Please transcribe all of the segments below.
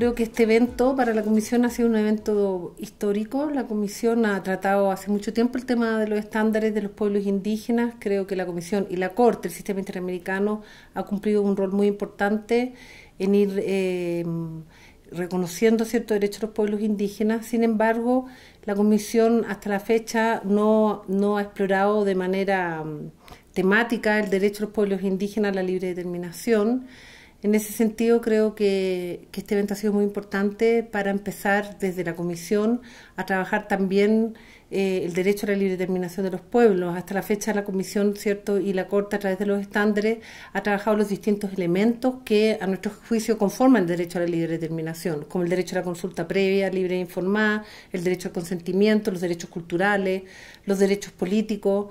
creo que este evento para la Comisión ha sido un evento histórico. La Comisión ha tratado hace mucho tiempo el tema de los estándares de los pueblos indígenas. Creo que la Comisión y la Corte, el sistema interamericano, ha cumplido un rol muy importante en ir eh, reconociendo ciertos derechos de los pueblos indígenas. Sin embargo, la Comisión hasta la fecha no, no ha explorado de manera mm, temática el derecho de los pueblos indígenas a la libre determinación. En ese sentido, creo que, este evento ha sido muy importante para empezar desde la Comisión a trabajar también eh, el derecho a la libre determinación de los pueblos. Hasta la fecha, la Comisión cierto y la Corte, a través de los estándares, ha trabajado los distintos elementos que, a nuestro juicio, conforman el derecho a la libre determinación, como el derecho a la consulta previa, libre e informada, el derecho al consentimiento, los derechos culturales, los derechos políticos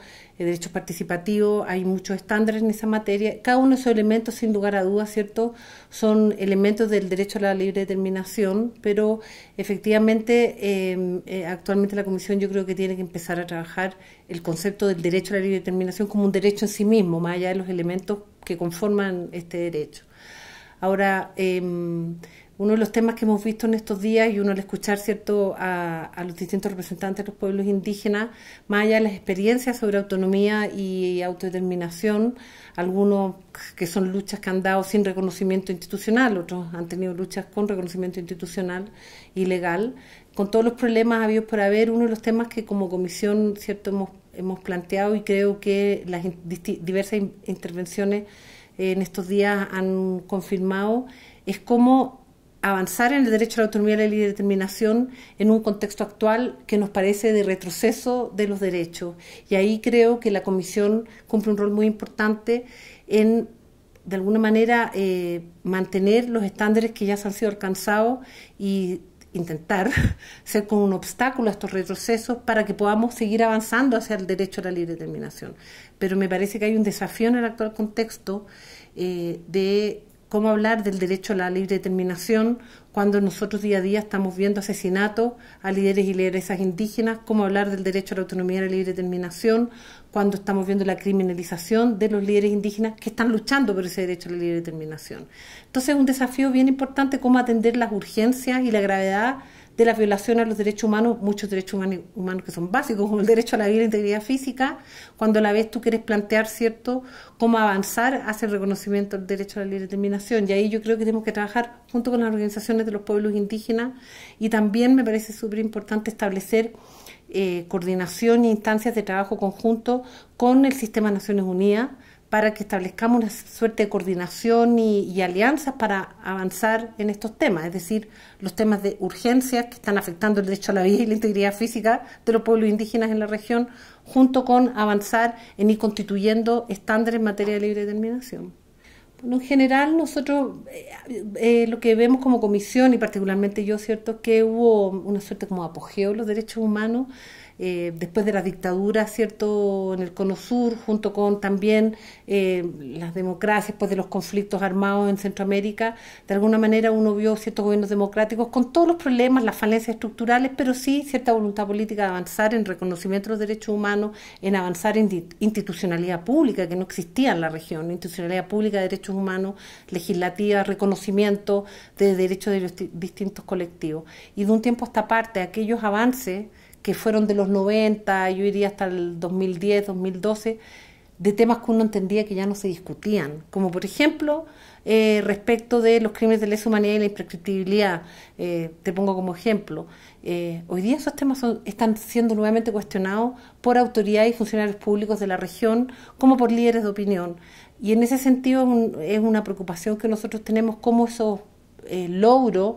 derechos participativos, hay muchos estándares en esa materia. Cada uno de esos elementos, sin lugar a dudas, ¿cierto? Son elementos del derecho a la libre determinación, pero efectivamente em, eh, actualmente la Comisión yo creo que tiene que empezar a trabajar el concepto del derecho a la libre determinación como un derecho en sí mismo, más allá de los elementos que conforman este derecho. Ahora, em, uno de los temas que hemos visto en estos días y uno al escuchar cierto a, los distintos representantes de los pueblos indígenas, más allá de las experiencias sobre autonomía y autodeterminación, algunos que son luchas que han dado sin reconocimiento institucional, otros han tenido luchas con reconocimiento institucional y legal, con todos los problemas habidos por haber, uno de los temas que como comisión cierto hemos, hemos planteado y creo que las diversas intervenciones en estos días han confirmado es cómo avanzar en el derecho a la autonomía y la libre determinación en un contexto actual que nos parece de retroceso de los derechos. Y ahí creo que la Comisión cumple un rol muy importante en, de alguna manera, eh, mantener los estándares que ya se han sido alcanzados e intentar ser como un obstáculo a estos retrocesos para que podamos seguir avanzando hacia el derecho a la libre determinación. Pero me parece que hay un desafío en el actual contexto eh, de ¿Cómo hablar del derecho a la libre determinación cuando nosotros día a día estamos viendo asesinatos a líderes y lideresas indígenas? ¿Cómo hablar del derecho a la autonomía y a la libre determinación cuando estamos viendo la criminalización de los líderes indígenas que están luchando por ese derecho a la libre determinación? Entonces es un desafío bien importante cómo atender las urgencias y la gravedad de la violación a los derechos humanos, muchos derechos humanos, que son básicos, como el derecho a la vida y e integridad física, cuando a la vez tú quieres plantear, ¿cierto?, cómo avanzar hacia el reconocimiento del derecho a la libre determinación. Y ahí yo creo que tenemos que trabajar junto con las organizaciones de los pueblos indígenas y también me parece súper importante establecer eh, coordinación e instancias de trabajo conjunto con el sistema de Naciones Unidas para que establezcamos una suerte de coordinación y, alianzas para avanzar en estos temas, es decir, los temas de urgencia que están afectando el derecho a la vida y la integridad física de los pueblos indígenas en la región, junto con avanzar en ir constituyendo estándares en materia de libre determinación. en general nosotros eh, eh, lo que vemos como comisión y particularmente yo, ¿cierto?, que hubo una suerte como apogeo de los derechos humanos eh, después de las dictadura ¿cierto?, en el Cono Sur, junto con también eh, las democracias, después de los conflictos armados en Centroamérica, de alguna manera uno vio ciertos gobiernos democráticos con todos los problemas, las falencias estructurales, pero sí cierta voluntad política de avanzar en reconocimiento de los derechos humanos, en avanzar en institucionalidad pública, que no existía en la región, institucionalidad pública de derechos humanos, legislativa, reconocimiento de derechos de los distintos colectivos. Y de un tiempo a esta parte, aquellos avances que fueron de los 90, yo iría hasta el 2010, 2012, de temas que uno entendía que ya no se discutían, como por ejemplo eh, respecto de los crímenes de lesa humanidad y la imprescriptibilidad, eh, te pongo como ejemplo. Eh, hoy día esos temas están siendo nuevamente cuestionados por autoridades y funcionarios públicos de la región como por líderes de opinión. Y en ese sentido es, es una preocupación que nosotros tenemos cómo esos logros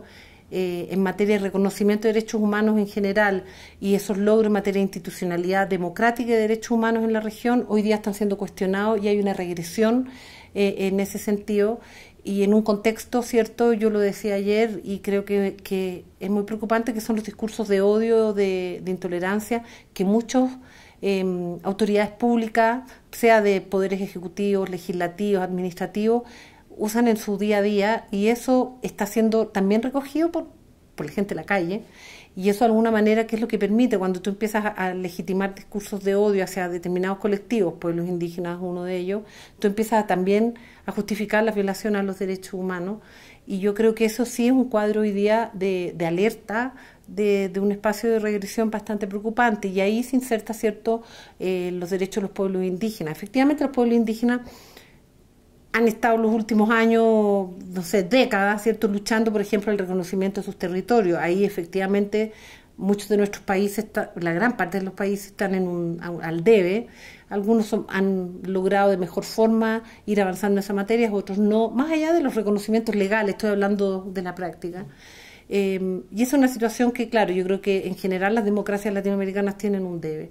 eh, en materia de reconocimiento de derechos humanos en general y esos logros en materia de institucionalidad democrática y derechos humanos en la región hoy día están siendo cuestionados y hay una regresión eh, en ese sentido y en un contexto, ¿cierto? Yo lo decía ayer y creo que, es muy preocupante que son los discursos de odio, de, intolerancia, que muchos em, autoridades públicas, sea de poderes ejecutivos, legislativos, administrativos, usan en su día a día y eso está siendo también recogido por, por la gente de la calle y eso de alguna manera que es lo que permite cuando tú empiezas a, legitimar discursos de odio hacia determinados colectivos, pueblos indígenas uno de ellos, tú empiezas también a justificar la violación a los derechos humanos y yo creo que eso sí es un cuadro hoy día de, de alerta de, un espacio de regresión bastante preocupante y ahí se inserta cierto eh, los derechos de los pueblos indígenas. Efectivamente los pueblos indígenas han estado los últimos años, no sé, décadas, ¿cierto?, luchando, por ejemplo, el reconocimiento de sus territorios. Ahí efectivamente muchos de nuestros países, la gran parte de los países están en un, al debe. Algunos han logrado de mejor forma ir avanzando en esa materia, otros no, más allá de los reconocimientos legales, estoy hablando de la práctica. Em, y es una situación que, claro, yo creo que en general las democracias latinoamericanas tienen un debe.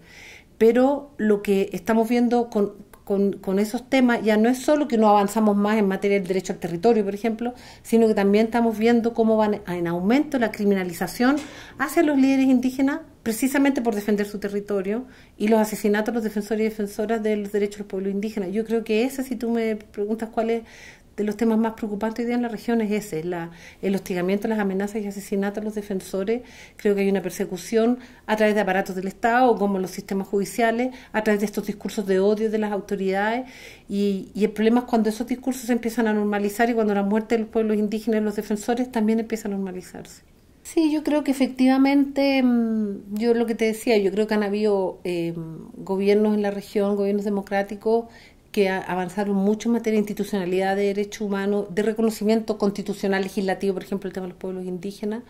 Pero lo que estamos viendo con con, esos temas, ya no es solo que no avanzamos más en materia del derecho al territorio, por ejemplo, sino que también estamos viendo cómo van en aumento la criminalización hacia los líderes indígenas precisamente por defender su territorio y los asesinatos a los defensores y defensoras de los derechos del pueblo indígena. Yo creo que ese, si tú me preguntas cuál es de los temas más preocupantes hoy día en la región es ese, el hostigamiento, las amenazas y asesinatos a los defensores. Creo que hay una persecución a través de aparatos del Estado, como los sistemas judiciales, a través de estos discursos de odio de las autoridades. Y, el problema es cuando esos discursos se empiezan a normalizar y cuando la muerte de los pueblos indígenas y los defensores también empieza a normalizarse. Sí, yo creo que efectivamente, mm, yo lo que te decía, yo creo que han habido eh, gobiernos en la región, gobiernos democráticos que avanzaron mucho en materia de institucionalidad, de derechos humanos, de reconocimiento constitucional, legislativo, por ejemplo, el tema de los pueblos indígenas.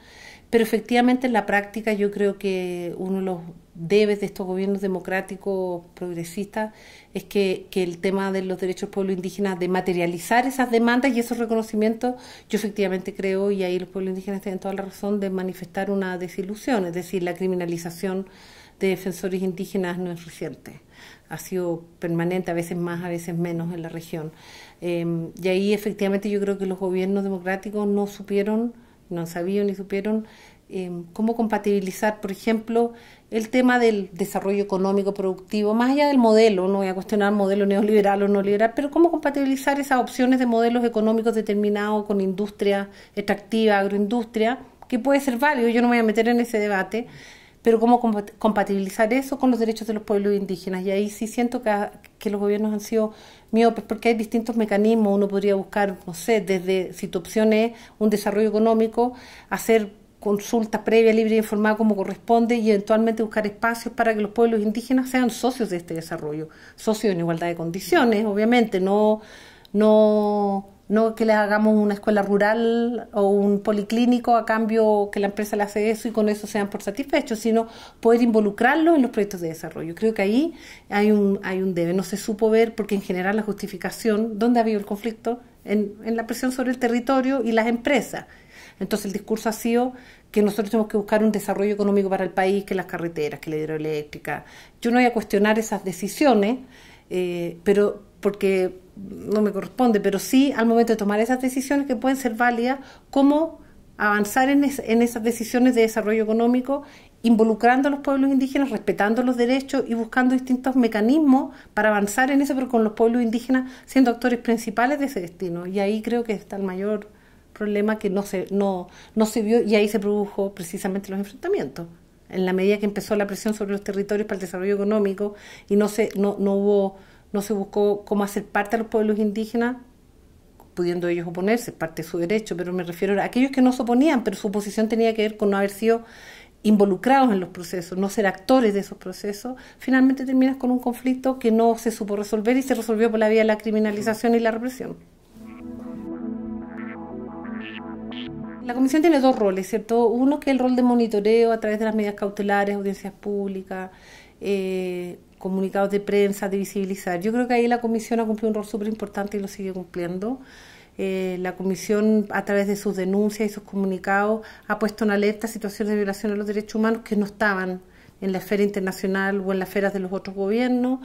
Pero efectivamente en la práctica yo creo que uno de los debes de estos gobiernos democráticos progresistas es que, que el tema de los derechos del pueblo indígena, de materializar esas demandas y esos reconocimientos, yo efectivamente creo, y ahí los pueblos indígenas tienen toda la razón, de manifestar una desilusión, es decir, la criminalización de defensores indígenas no es reciente ha sido permanente, a veces más, a veces menos en la región. Em, y ahí efectivamente yo creo que los gobiernos democráticos no supieron, no sabían ni supieron em, cómo compatibilizar, por ejemplo, el tema del desarrollo económico productivo, más allá del modelo, no voy a cuestionar modelo neoliberal o no liberal, pero cómo compatibilizar esas opciones de modelos económicos determinados con industria extractiva, agroindustria, que puede ser válido, yo no me voy a meter en ese debate pero cómo compatibilizar eso con los derechos de los pueblos indígenas. Y ahí sí siento que, que, los gobiernos han sido miopes, porque hay distintos mecanismos. Uno podría buscar, no sé, desde si tu opción es un desarrollo económico, hacer consulta previa, libre y e informada como corresponde y eventualmente buscar espacios para que los pueblos indígenas sean socios de este desarrollo, socios en igualdad de condiciones, obviamente, no, no no que les hagamos una escuela rural o un policlínico a cambio que la empresa le hace eso y con eso sean por satisfechos, sino poder involucrarlos en los proyectos de desarrollo. Creo que ahí hay un, hay un debe. No se supo ver, porque en general la justificación, ¿dónde ha habido el conflicto? En, en la presión sobre el territorio y las empresas. Entonces el discurso ha sido que nosotros tenemos que buscar un desarrollo económico para el país, que las carreteras, que la hidroeléctrica. Yo no voy a cuestionar esas decisiones, eh, pero porque no me corresponde, pero sí al momento de tomar esas decisiones que pueden ser válidas, cómo avanzar en, en esas decisiones de desarrollo económico, involucrando a los pueblos indígenas, respetando los derechos y buscando distintos mecanismos para avanzar en eso, pero con los pueblos indígenas siendo actores principales de ese destino. Y ahí creo que está el mayor problema que no se, no, no se vio y ahí se produjo precisamente los enfrentamientos en la medida que empezó la presión sobre los territorios para el desarrollo económico y no se no, no hubo no se buscó cómo hacer parte a los pueblos indígenas, pudiendo ellos oponerse, parte de su derecho, pero me refiero a aquellos que no se oponían, pero su oposición tenía que ver con no haber sido involucrados en los procesos, no ser actores de esos procesos, finalmente terminas con un conflicto que no se supo resolver y se resolvió por la vía de la criminalización y la represión. La comisión tiene dos roles, ¿cierto? Uno que es el rol de monitoreo a través de las medidas cautelares, audiencias públicas, eh, comunicados de prensa, de visibilizar. Yo creo que ahí la comisión ha cumplido un rol súper importante y lo sigue cumpliendo. Eh, la comisión, a través de sus denuncias y sus comunicados, ha puesto en alerta situaciones de violación de los derechos humanos que no estaban en la esfera internacional o en las esferas de los otros gobiernos.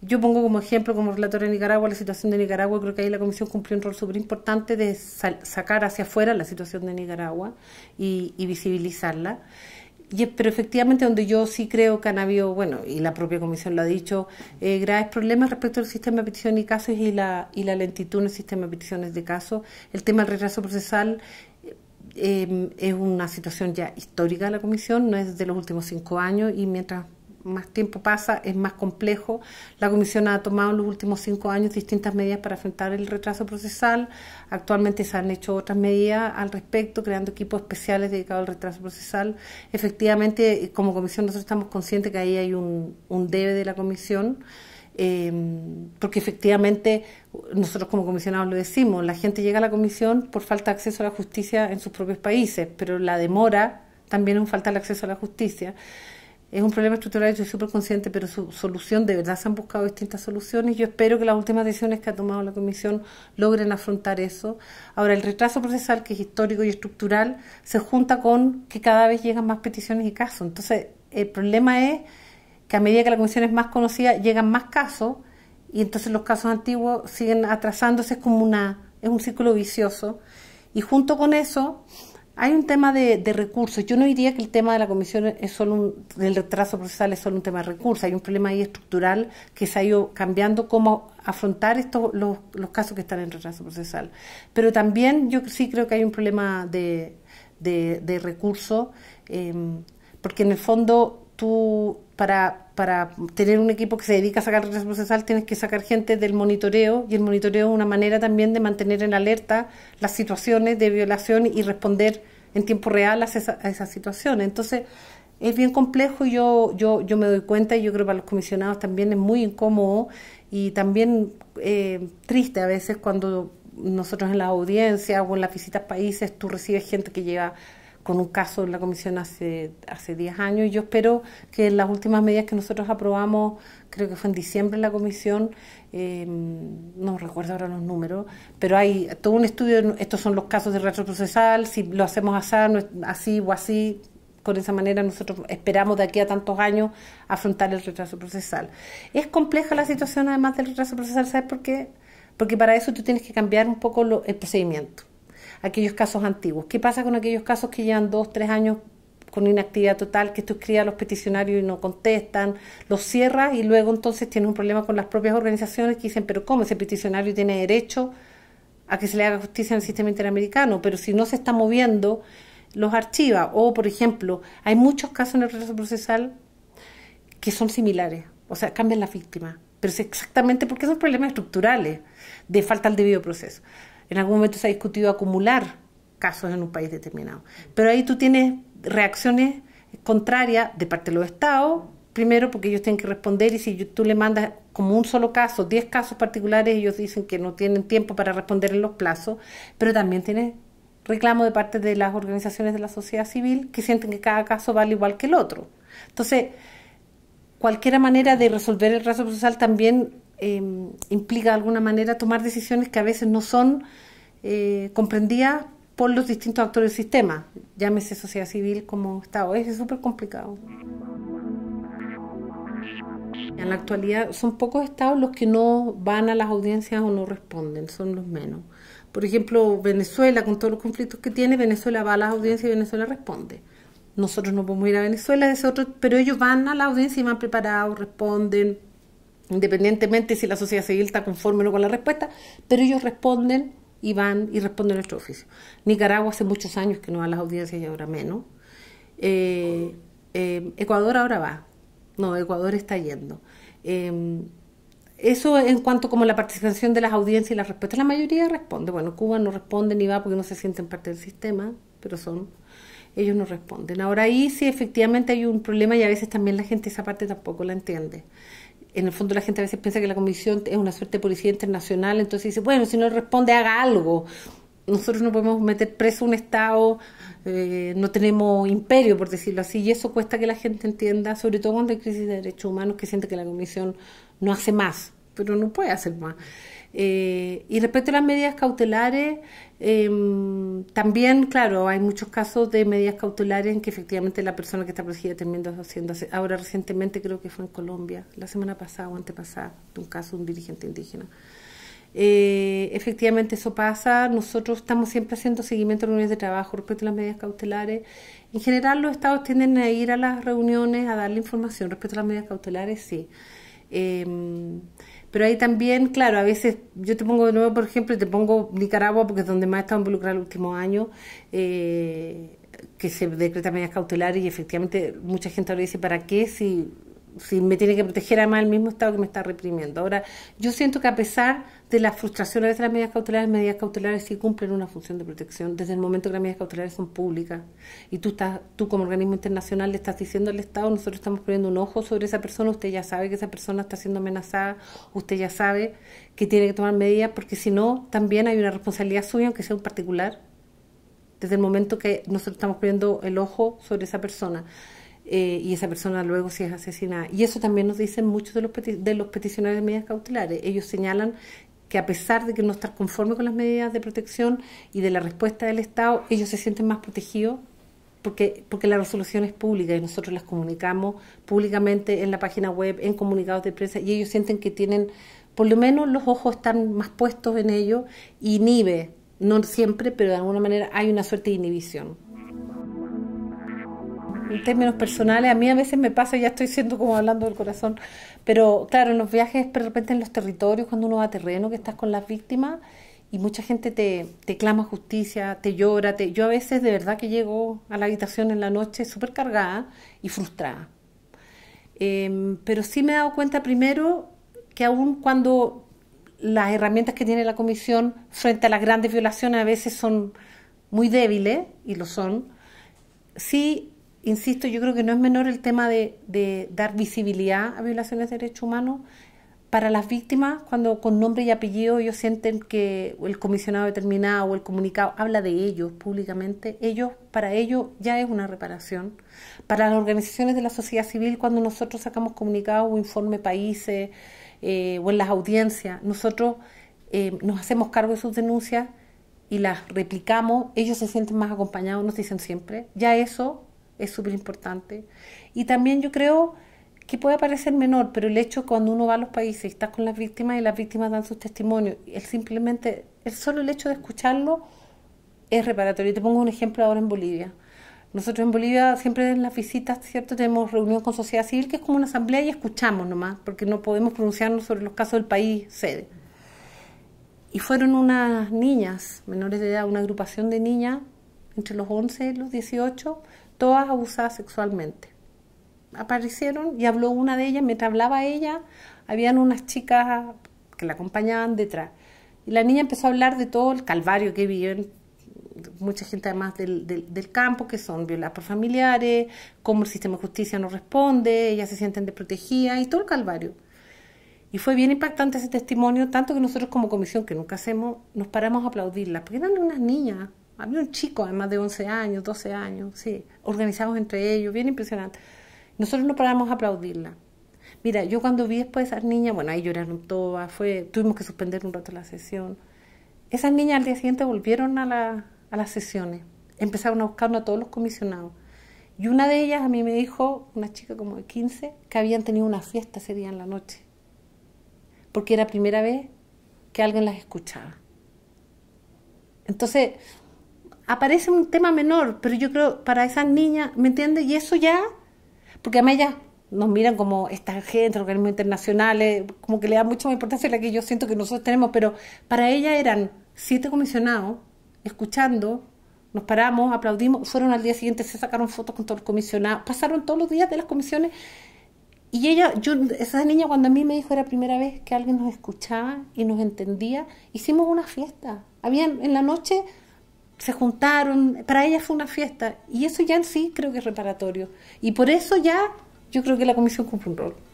Yo pongo como ejemplo, como relator de Nicaragua, la situación de Nicaragua. Creo que ahí la Comisión cumplió un rol súper importante de sacar hacia afuera la situación de Nicaragua y visibilizarla pero efectivamente donde yo sí creo que han habido, bueno, y la propia comisión lo ha dicho, eh, graves problemas respecto al sistema de peticiones y casos y la, y la lentitud en el sistema de peticiones de casos. El tema del retraso procesal eh, eh, es una situación ya histórica de la comisión, no es de los últimos cinco años y mientras más tiempo pasa, es más complejo. La Comisión ha tomado en los últimos cinco años distintas medidas para enfrentar el retraso procesal. Actualmente se han hecho otras medidas al respecto, creando equipos especiales dedicados al retraso procesal. Efectivamente, como Comisión nosotros estamos conscientes que ahí hay un, debe de la Comisión. Em, porque efectivamente nosotros como comisionados lo decimos, la gente llega a la comisión por falta de acceso a la justicia en sus propios países, pero la demora también es un falta de acceso a la justicia es un problema estructural, yo soy súper consciente, pero su solución, de verdad se han buscado distintas soluciones. Yo espero que las últimas decisiones que ha tomado la Comisión logren afrontar eso. Ahora, el retraso procesal, que es histórico y estructural, se junta con que cada vez llegan más peticiones y casos. Entonces, el problema es que a medida que la Comisión es más conocida, llegan más casos y entonces los casos antiguos siguen atrasándose, es como una, es un círculo vicioso. Y junto con eso hay un tema de, recursos. Yo no diría que el tema de la comisión es solo un, del retraso procesal es solo un tema de recursos. Hay un problema ahí estructural que se ha ido cambiando cómo afrontar estos los, casos que están en retraso procesal. Pero también yo sí creo que hay un problema de, de, recursos, em, porque en el fondo tú para, tener un equipo que se dedica a sacar recursos procesal tienes que sacar gente del monitoreo y el monitoreo es una manera también de mantener en alerta las situaciones de violación y responder en tiempo real a, esas situaciones. Entonces, es bien complejo, yo, yo, yo me doy cuenta y yo creo que para los comisionados también es muy incómodo y también eh, triste a veces cuando nosotros en las audiencias o en las visitas a países tú recibes gente que lleva con un caso en la comisión hace, hace 10 años y yo espero que las últimas medidas que nosotros aprobamos, creo que fue en diciembre en la comisión, eh, no recuerdo ahora los números, pero hay todo un estudio, estos son los casos de procesal, si lo hacemos así, o así, con esa manera nosotros esperamos de aquí a tantos años afrontar el retraso procesal. Es compleja la situación además del retraso procesal, ¿sabes por qué? Porque para eso tú tienes que cambiar un poco el procedimiento aquellos casos antiguos. ¿Qué pasa con aquellos casos que llevan dos, tres años con inactividad total, que tú escribas a los peticionarios y no contestan, los cierras y luego entonces tienes un problema con las propias organizaciones que dicen, pero ¿cómo ese peticionario tiene derecho a que se le haga justicia en el sistema interamericano? Pero si no se está moviendo, los archiva. O, por ejemplo, hay muchos casos en el proceso procesal que son similares, o sea, cambian las víctimas, pero es exactamente porque son problemas estructurales de falta al debido proceso. En algún momento se ha discutido acumular casos en un país determinado. Pero ahí tú tienes reacciones contrarias de parte de los estados, primero porque ellos tienen que responder y si tú le mandas como un solo caso, 10 casos particulares, ellos dicen que no tienen tiempo para responder en los plazos, pero también tienes reclamo de parte de las organizaciones de la sociedad civil que sienten que cada caso vale igual que el otro. Entonces, cualquier manera de resolver el caso procesal también Em, implica de alguna manera tomar decisiones que a veces no son eh, comprendidas por los distintos actores del sistema, llámese sociedad civil como Estado. Es súper complicado. En la actualidad son pocos estados los que no van a las audiencias o no responden, son los menos. Por ejemplo, Venezuela, con todos los conflictos que tiene, Venezuela va a las audiencias y Venezuela responde. Nosotros no podemos ir a Venezuela, es otro, pero ellos van a la audiencia y van preparados, responden, independientemente si la sociedad civil está conforme o no con la respuesta, pero ellos responden y van y responden a nuestro oficio. Nicaragua hace muchos años que no va a las audiencias y ahora menos. Eh, eh, Ecuador ahora va. No, Ecuador está yendo. Em, eso en cuanto como la participación de las audiencias y las respuestas, la mayoría responde. Bueno, Cuba no responde ni va porque no se sienten parte del sistema, pero son ellos no responden. Ahora ahí sí efectivamente hay un problema y a veces también la gente esa parte tampoco la entiende en el fondo la gente a veces piensa que la comisión es una suerte de policía internacional, entonces dice, bueno, si no responde, haga algo. Nosotros no podemos meter preso un Estado, eh, no tenemos imperio, por decirlo así, y eso cuesta que la gente entienda, sobre todo cuando hay crisis de derechos humanos, que siente que la comisión no hace más, pero no puede hacer más. Eh, y respecto a las medidas cautelares, Em, también, claro, hay muchos casos de medidas cautelares en que efectivamente la persona que está protegida está haciendo. Ahora recientemente creo que fue en Colombia, la semana pasada o antepasada, de un caso de un dirigente indígena. Eh, efectivamente eso pasa, nosotros estamos siempre haciendo seguimiento a reuniones de trabajo respecto a las medidas cautelares. En general los estados tienden a ir a las reuniones a darle información respecto a las medidas cautelares, sí. Em, pero ahí también, claro, a veces yo te pongo de nuevo, por ejemplo, te pongo Nicaragua porque es donde más he estado involucrada el último año, eh, que se decreta medidas cautelares y efectivamente mucha gente ahora dice, ¿para qué si si me tiene que proteger además el mismo Estado que me está reprimiendo. Ahora, yo siento que a pesar de las frustraciones de las medidas cautelares, las medidas cautelares sí cumplen una función de protección desde el momento que las medidas cautelares son públicas. Y tú, estás, tú como organismo internacional le estás diciendo al Estado, nosotros estamos poniendo un ojo sobre esa persona, usted ya sabe que esa persona está siendo amenazada, usted ya sabe que tiene que tomar medidas, porque si no, también hay una responsabilidad suya, aunque sea un particular, desde el momento que nosotros estamos poniendo el ojo sobre esa persona. Eh, y esa persona luego si es asesinada. Y eso también nos dicen muchos de los, de los peticionarios de medidas cautelares. Ellos señalan que a pesar de que no están conforme con las medidas de protección y de la respuesta del Estado, ellos se sienten más protegidos porque, porque la resolución es pública y nosotros las comunicamos públicamente en la página web, en comunicados de prensa, y ellos sienten que tienen, por lo menos los ojos están más puestos en ello, inhibe, no siempre, pero de alguna manera hay una suerte de inhibición en términos personales, a mí a veces me pasa, ya estoy siendo como hablando del corazón, pero claro, en los viajes, de repente en los territorios, cuando uno va a terreno, que estás con las víctimas y mucha gente te, te clama justicia, te llora. Te... Yo a veces de verdad que llego a la habitación en la noche súper cargada y frustrada. Em, pero sí me he dado cuenta primero que aún cuando las herramientas que tiene la comisión frente a las grandes violaciones a veces son muy débiles, y lo son, sí insisto, yo creo que no es menor el tema de, dar visibilidad a violaciones de derechos humanos para las víctimas cuando con nombre y apellido ellos sienten que el comisionado determinado o el comunicado habla de ellos públicamente, ellos para ellos ya es una reparación. Para las organizaciones de la sociedad civil cuando nosotros sacamos comunicados o informe países eh, o en las audiencias, nosotros eh, nos hacemos cargo de sus denuncias y las replicamos, ellos se sienten más acompañados, nos dicen siempre, ya eso es súper importante. Y también yo creo que puede parecer menor, pero el hecho cuando uno va a los países y estás con las víctimas y las víctimas dan sus testimonios, es simplemente, el solo el hecho de escucharlo es reparatorio. Te pongo un ejemplo ahora en Bolivia. Nosotros en Bolivia siempre en las visitas, ¿cierto? Tenemos reunión con sociedad civil, que es como una asamblea y escuchamos nomás, porque no podemos pronunciarnos sobre los casos del país sede. Y fueron unas niñas, menores de edad, una agrupación de niñas, entre los 11 y los 18, todas abusadas sexualmente. Aparecieron y habló una de ellas, mientras hablaba ella, habían unas chicas que la acompañaban detrás. Y la niña empezó a hablar de todo el calvario que viven, mucha gente además del, campo, que son violadas por familiares, cómo el sistema de justicia no responde, ellas se sienten desprotegidas y todo el calvario. Y fue bien impactante ese testimonio, tanto que nosotros como comisión, que nunca hacemos, nos paramos a aplaudirla porque eran unas niñas había un chico, más de 11 años, 12 años, sí, organizados entre ellos, bien impresionante. Nosotros no paramos a aplaudirla. Mira, yo cuando vi después a esas niñas, bueno, ahí lloraron todas, fue, tuvimos que suspender un rato la sesión. Esas niñas al día siguiente volvieron a, la, a las sesiones, empezaron a buscar a todos los comisionados. Y una de ellas a mí me dijo, una chica como de 15, que habían tenido una fiesta ese día en la noche, porque era la primera vez que alguien las escuchaba. Entonces, aparece un tema menor, pero yo creo para esas niñas, ¿me entiendes? Y eso ya, porque mí ellas nos miran como esta gente, organismos internacionales, como que le da mucha más importancia a la que yo siento que nosotros tenemos, pero para ella eran siete comisionados escuchando, nos paramos, aplaudimos, fueron al día siguiente, se sacaron fotos con todos los comisionados, pasaron todos los días de las comisiones. Y ella, yo, esa niña cuando a mí me dijo era la primera vez que alguien nos escuchaba y nos entendía, hicimos una fiesta. Habían en la noche se juntaron, para ella fue una fiesta y eso ya en sí creo que es reparatorio. Y por eso ya yo creo que la comisión cumple un rol.